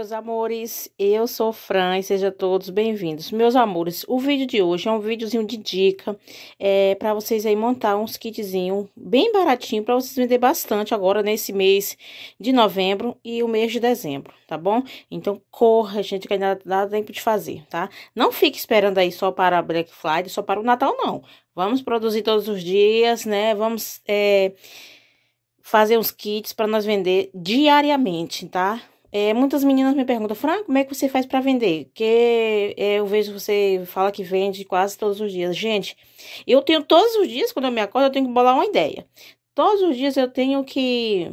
meus amores, eu sou Fran e sejam todos bem-vindos. Meus amores, o vídeo de hoje é um videozinho de dica é, para vocês aí montar uns kitzinho bem baratinho para vocês vender bastante agora nesse mês de novembro e o mês de dezembro, tá bom? Então corra, gente, que ainda dá tempo de fazer, tá? Não fique esperando aí só para a Black Friday, só para o Natal, não. Vamos produzir todos os dias, né? Vamos... É, fazer uns kits para nós vender diariamente, tá? É, muitas meninas me perguntam, Fran, como é que você faz para vender? Que é, eu vejo você fala que vende quase todos os dias. Gente, eu tenho todos os dias, quando eu me acordo, eu tenho que bolar uma ideia. Todos os dias eu tenho que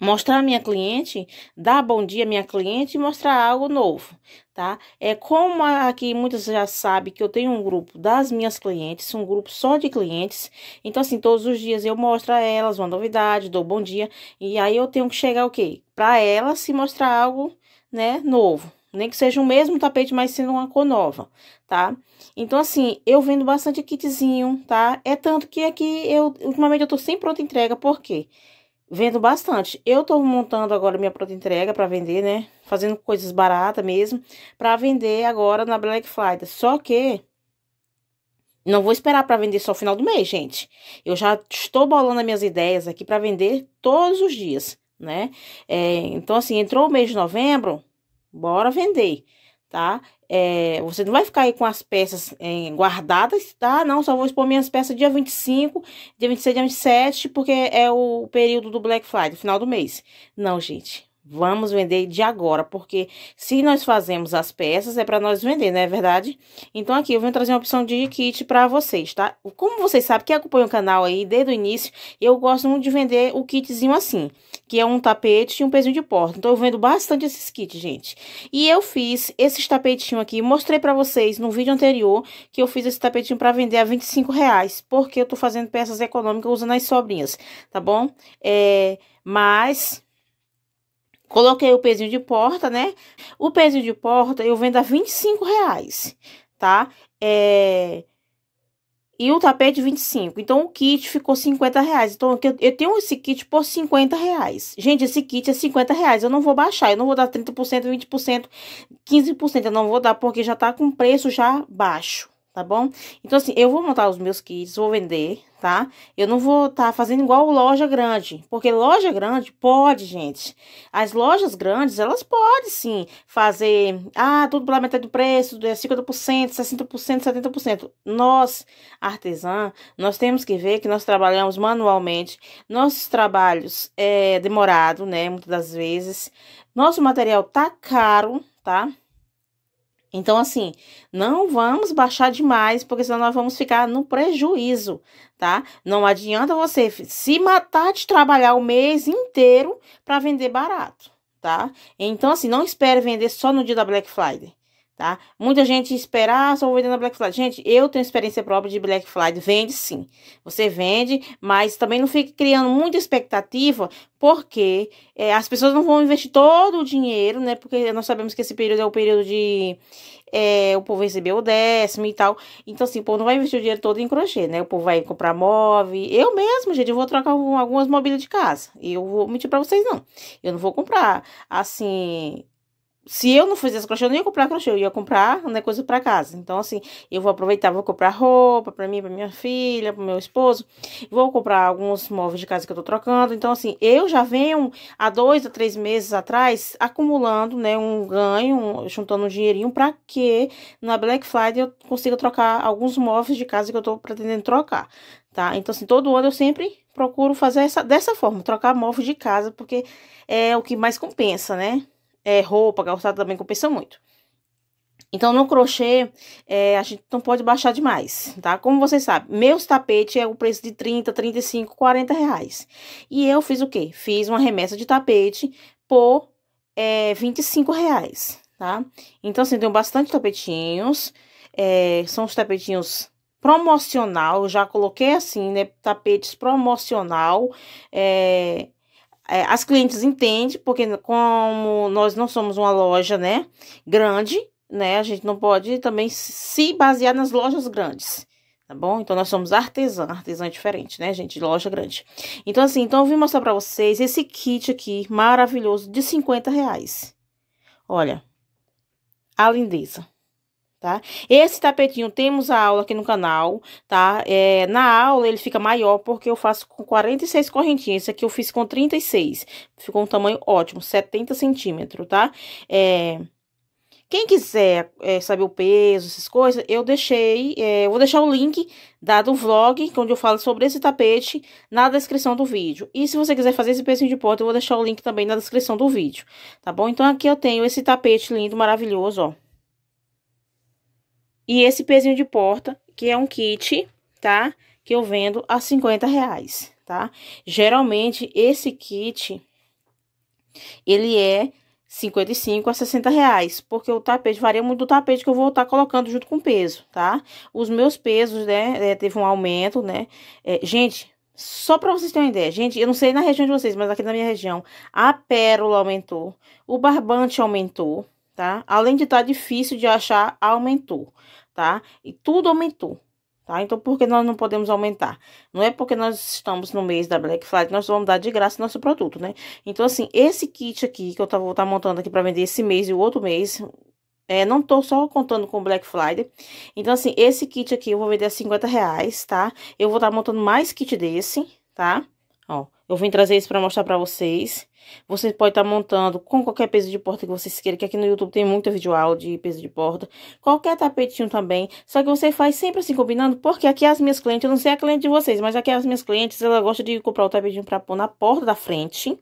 Mostrar a minha cliente, dar bom dia à minha cliente e mostrar algo novo, tá? É como aqui muitas já sabem que eu tenho um grupo das minhas clientes, um grupo só de clientes. Então, assim, todos os dias eu mostro a elas uma novidade, dou bom dia. E aí eu tenho que chegar o quê? Para elas se mostrar algo, né, novo. Nem que seja o mesmo tapete, mas sendo uma cor nova, tá? Então, assim, eu vendo bastante kitzinho, tá? É tanto que aqui eu, ultimamente, eu tô sem pronta entrega, por quê? Porque Vendo bastante. Eu tô montando agora minha pronta entrega para vender, né? Fazendo coisas baratas mesmo para vender agora na Black Friday. Só que não vou esperar para vender só o final do mês, gente. Eu já estou bolando as minhas ideias aqui para vender todos os dias, né? É, então, assim, entrou o mês de novembro, bora vender tá? É, você não vai ficar aí com as peças é, guardadas, tá? Não, só vou expor minhas peças dia 25, dia 26, dia 27, porque é o período do Black Friday, final do mês. Não, gente. Vamos vender de agora, porque se nós fazemos as peças, é para nós vender, não é verdade? Então, aqui eu vim trazer uma opção de kit para vocês, tá? Como vocês sabem, que acompanha o canal aí desde o início, eu gosto muito de vender o kitzinho assim que é um tapete e um pezinho de porta. Então, eu vendo bastante esses kits, gente. E eu fiz esses tapetinhos aqui, mostrei pra vocês no vídeo anterior que eu fiz esse tapetinho pra vender a 25 reais, porque eu tô fazendo peças econômicas usando as sobrinhas, tá bom? É, mas... Coloquei o pezinho de porta, né? O pezinho de porta eu vendo a 25 reais, tá? É... E o tapete 25. Então, o kit ficou 50 reais. Então, eu tenho esse kit por 50 reais. Gente, esse kit é 50 reais. Eu não vou baixar. Eu não vou dar 30%, 20%, 15%. Eu não vou dar porque já tá com preço já baixo tá bom? Então, assim, eu vou montar os meus kits, vou vender, tá? Eu não vou estar tá fazendo igual loja grande, porque loja grande pode, gente. As lojas grandes, elas podem, sim, fazer, ah, tudo pela metade do preço, 50%, 60%, 70%. Nós, artesã, nós temos que ver que nós trabalhamos manualmente, nossos trabalhos é demorado, né, muitas das vezes. Nosso material tá caro, tá? Então, assim, não vamos baixar demais, porque senão nós vamos ficar no prejuízo, tá? Não adianta você se matar de trabalhar o mês inteiro para vender barato, tá? Então, assim, não espere vender só no dia da Black Friday tá? Muita gente espera, ah, só vou vender na Black Friday. Gente, eu tenho experiência própria de Black Friday, vende sim. Você vende, mas também não fique criando muita expectativa, porque é, as pessoas não vão investir todo o dinheiro, né? Porque nós sabemos que esse período é o período de é, o povo receber o décimo e tal. Então, assim, o povo não vai investir o dinheiro todo em crochê, né? O povo vai comprar móvel. Eu mesmo, gente, eu vou trocar algumas mobílias de casa. E eu vou mentir pra vocês, não. Eu não vou comprar, assim, se eu não fizesse crochê, eu não ia comprar crochê, eu ia comprar né, coisa para casa. Então, assim, eu vou aproveitar, vou comprar roupa para mim, para minha filha, para meu esposo. Vou comprar alguns móveis de casa que eu tô trocando. Então, assim, eu já venho há dois a três meses atrás acumulando, né, um ganho, um, juntando um dinheirinho para que na Black Friday eu consiga trocar alguns móveis de casa que eu tô pretendendo trocar, tá? Então, assim, todo ano eu sempre procuro fazer essa, dessa forma, trocar móveis de casa, porque é o que mais compensa, né? é, roupa, calçado também compensa muito. Então, no crochê, é, a gente não pode baixar demais, tá? Como vocês sabem, meus tapetes é o preço de 30, 35, 40 reais. E eu fiz o quê? Fiz uma remessa de tapete por é, 25 reais, tá? Então, assim, tenho bastante tapetinhos. É, são os tapetinhos promocional, já coloquei assim, né? Tapetes promocional, é, é, as clientes entendem, porque como nós não somos uma loja, né, grande, né, a gente não pode também se basear nas lojas grandes, tá bom? Então, nós somos artesã, artesã é diferente, né, gente, loja grande. Então, assim, então eu vim mostrar pra vocês esse kit aqui, maravilhoso, de 50 reais. Olha, a lindeza tá? Esse tapetinho temos a aula aqui no canal, tá? É, na aula ele fica maior porque eu faço com 46 correntinhas, esse aqui eu fiz com 36. Ficou um tamanho ótimo, 70 centímetros, tá? É... Quem quiser é, saber o peso, essas coisas, eu deixei, é, eu vou deixar o link dado do vlog, é onde eu falo sobre esse tapete, na descrição do vídeo. E se você quiser fazer esse pezinho de porta, eu vou deixar o link também na descrição do vídeo, tá bom? Então, aqui eu tenho esse tapete lindo, maravilhoso, ó. E esse pezinho de porta, que é um kit, tá? Que eu vendo a 50 reais, tá? Geralmente, esse kit, ele é 55 a 60 reais, porque o tapete varia muito do tapete que eu vou estar tá colocando junto com o peso, tá? Os meus pesos, né, é, teve um aumento, né? É, gente, só para vocês terem uma ideia, gente, eu não sei na região de vocês, mas aqui na minha região, a pérola aumentou, o barbante aumentou, tá? Além de estar tá difícil de achar, aumentou, tá? E tudo aumentou, tá? Então, por que nós não podemos aumentar? Não é porque nós estamos no mês da Black Friday, nós vamos dar de graça nosso produto, né? Então, assim, esse kit aqui que eu vou estar tá montando aqui para vender esse mês e o outro mês, é, não tô só contando com Black Friday. Então, assim, esse kit aqui eu vou vender a 50 reais, tá? Eu vou estar tá montando mais kit desse, tá? Ó, eu vim trazer isso para mostrar para vocês. Você pode estar tá montando com qualquer peso de porta que vocês queiram, que aqui no YouTube tem muita vídeo aula de peso de porta. Qualquer tapetinho também. Só que você faz sempre assim, combinando, porque aqui é as minhas clientes, eu não sei a cliente de vocês, mas aqui é as minhas clientes, ela gosta de comprar o tapetinho para pôr na porta da frente.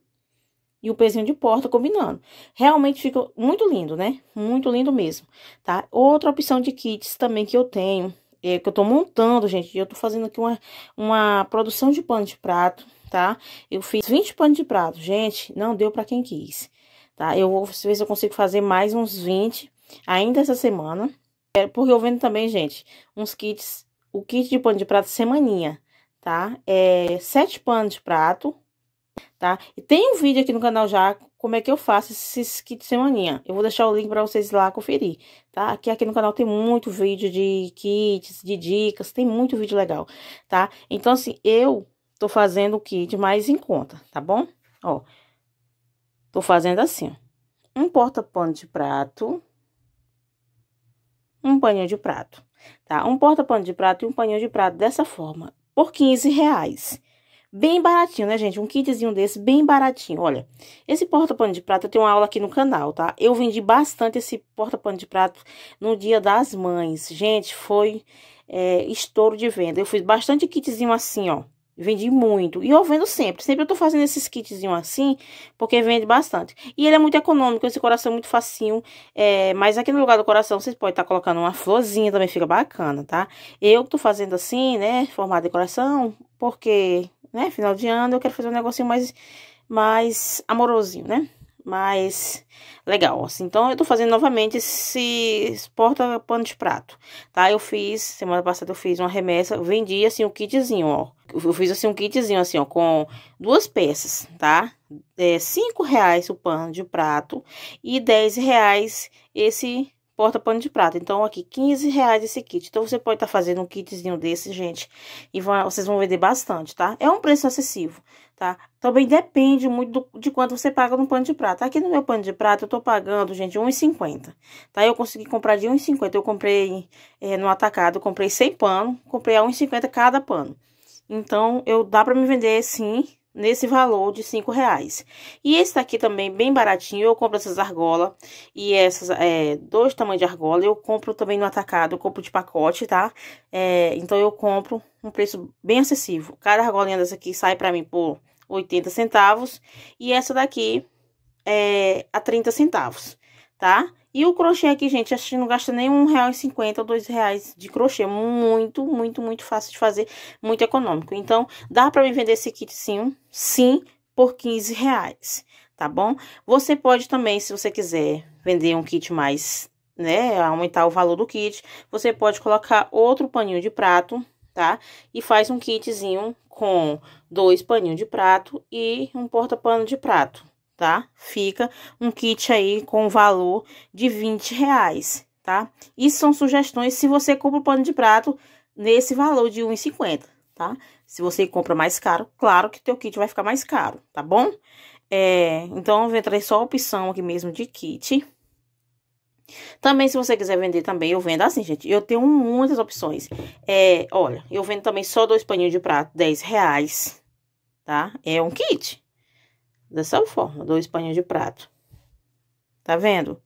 E o pezinho de porta combinando. Realmente fica muito lindo, né? Muito lindo mesmo, tá? Outra opção de kits também que eu tenho, é, que eu tô montando, gente. Eu tô fazendo aqui uma, uma produção de pano de prato tá? Eu fiz 20 panos de prato, gente, não deu para quem quis, tá? Eu vou ver se eu consigo fazer mais uns 20 ainda essa semana. é Porque eu vendo também, gente, uns kits, o kit de pano de prato semaninha, tá? É sete panos de prato, tá? E tem um vídeo aqui no canal já como é que eu faço esses kits semaninha. Eu vou deixar o link para vocês lá conferir, tá? Aqui, aqui no canal tem muito vídeo de kits, de dicas, tem muito vídeo legal, tá? Então, assim, eu Tô fazendo o kit mais em conta, tá bom? Ó, tô fazendo assim, um porta-pano de prato, um paninho de prato, tá? Um porta-pano de prato e um paninho de prato dessa forma, por 15 reais. Bem baratinho, né, gente? Um kitzinho desse, bem baratinho. Olha, esse porta-pano de prato, eu tenho uma aula aqui no canal, tá? Eu vendi bastante esse porta-pano de prato no dia das mães. Gente, foi é, estouro de venda. Eu fiz bastante kitzinho assim, ó. Vendi muito. E eu vendo sempre. Sempre eu tô fazendo esses kitzinho assim, porque vende bastante. E ele é muito econômico, esse coração é muito facinho. É, mas aqui no lugar do coração, vocês podem estar tá colocando uma florzinha, também fica bacana, tá? Eu tô fazendo assim, né, formar decoração, porque, né, final de ano eu quero fazer um negocinho mais, mais amorosinho, né? mais legal. Assim. Então, eu tô fazendo novamente esse porta pano de prato, tá? Eu fiz, semana passada eu fiz uma remessa, vendi, assim, um kitzinho, ó. Eu fiz, assim, um kitzinho, assim, ó, com duas peças, tá? É, cinco reais o pano de prato e dez reais esse porta pano de prato. Então, aqui, 15 reais esse kit. Então, você pode estar tá fazendo um kitzinho desse, gente, e vão, vocês vão vender bastante, tá? É um preço acessível tá? Também depende muito do, de quanto você paga no pano de prata. Aqui no meu pano de prata, eu tô pagando, gente, R$1,50, tá? Eu consegui comprar de R$1,50, eu comprei é, no atacado, comprei 100 pano, comprei a R$1,50 cada pano. Então, eu dá pra me vender, sim, nesse valor de cinco reais. E esse daqui também, bem baratinho, eu compro essas argolas e essas, é, dois tamanhos de argola, eu compro também no atacado, eu compro de pacote, tá? É, então, eu compro um preço bem acessível. Cada argolinha dessa aqui sai para mim por 80 centavos e essa daqui é a 30 centavos, tá? E o crochê aqui, gente, a gente não gasta nem R$1,50 ou R$2,00 de crochê. Muito, muito, muito fácil de fazer, muito econômico. Então, dá para me vender esse kitzinho, sim, por R$15,00, tá bom? Você pode também, se você quiser vender um kit mais, né, aumentar o valor do kit, você pode colocar outro paninho de prato, tá? E faz um kitzinho com dois paninhos de prato e um porta-pano de prato, tá? Fica um kit aí com valor de 20 reais, tá? Isso são sugestões se você compra o pano de prato nesse valor de 1,50, tá? Se você compra mais caro, claro que teu kit vai ficar mais caro, tá bom? É, então, eu vou entrar só a opção aqui mesmo de kit, também, se você quiser vender também, eu vendo assim, gente. Eu tenho muitas opções. É, olha, eu vendo também só dois paninhos de prato, 10 reais, tá? É um kit. Dessa forma, dois paninhos de prato. Tá vendo?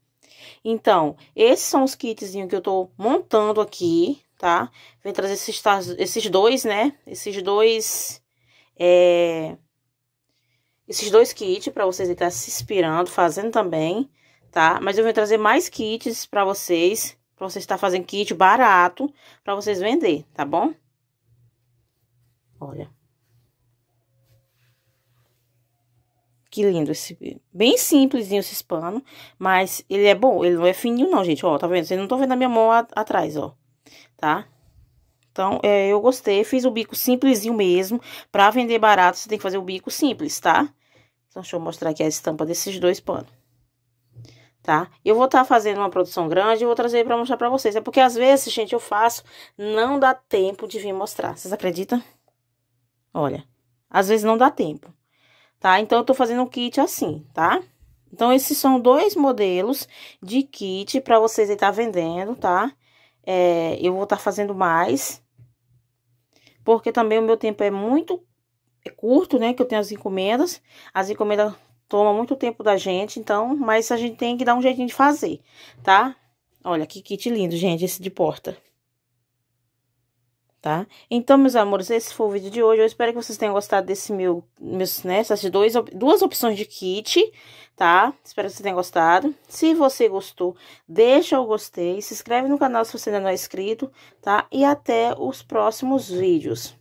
Então, esses são os kitzinhos que eu tô montando aqui, tá? Vem trazer esses, esses dois, né? Esses dois... É... Esses dois kits para vocês estarem tá se inspirando, fazendo também tá? Mas eu vou trazer mais kits pra vocês, pra vocês estar tá fazendo kit barato, pra vocês vender, tá bom? Olha. Que lindo esse, bem simplesinho esse pano, mas ele é bom, ele não é fininho não, gente, ó, tá vendo? Vocês não estão vendo a minha mão a, atrás, ó, tá? Então, é, eu gostei, fiz o bico simplesinho mesmo, pra vender barato você tem que fazer o bico simples, tá? Então, deixa eu mostrar aqui a estampa desses dois panos tá? Eu vou estar tá fazendo uma produção grande e vou trazer para mostrar para vocês. É porque às vezes, gente, eu faço, não dá tempo de vir mostrar. Vocês acreditam? Olha, às vezes não dá tempo, tá? Então, eu tô fazendo um kit assim, tá? Então, esses são dois modelos de kit para vocês estar tá vendendo, tá? É, eu vou estar tá fazendo mais, porque também o meu tempo é muito é curto, né? Que eu tenho as encomendas. As encomendas toma muito tempo da gente, então, mas a gente tem que dar um jeitinho de fazer, tá? Olha, que kit lindo, gente, esse de porta. Tá? Então, meus amores, esse foi o vídeo de hoje. Eu espero que vocês tenham gostado desse meu, meus, né, essas dois, duas opções de kit, tá? Espero que vocês tenham gostado. Se você gostou, deixa o gostei, se inscreve no canal se você ainda não é inscrito, tá? E até os próximos vídeos.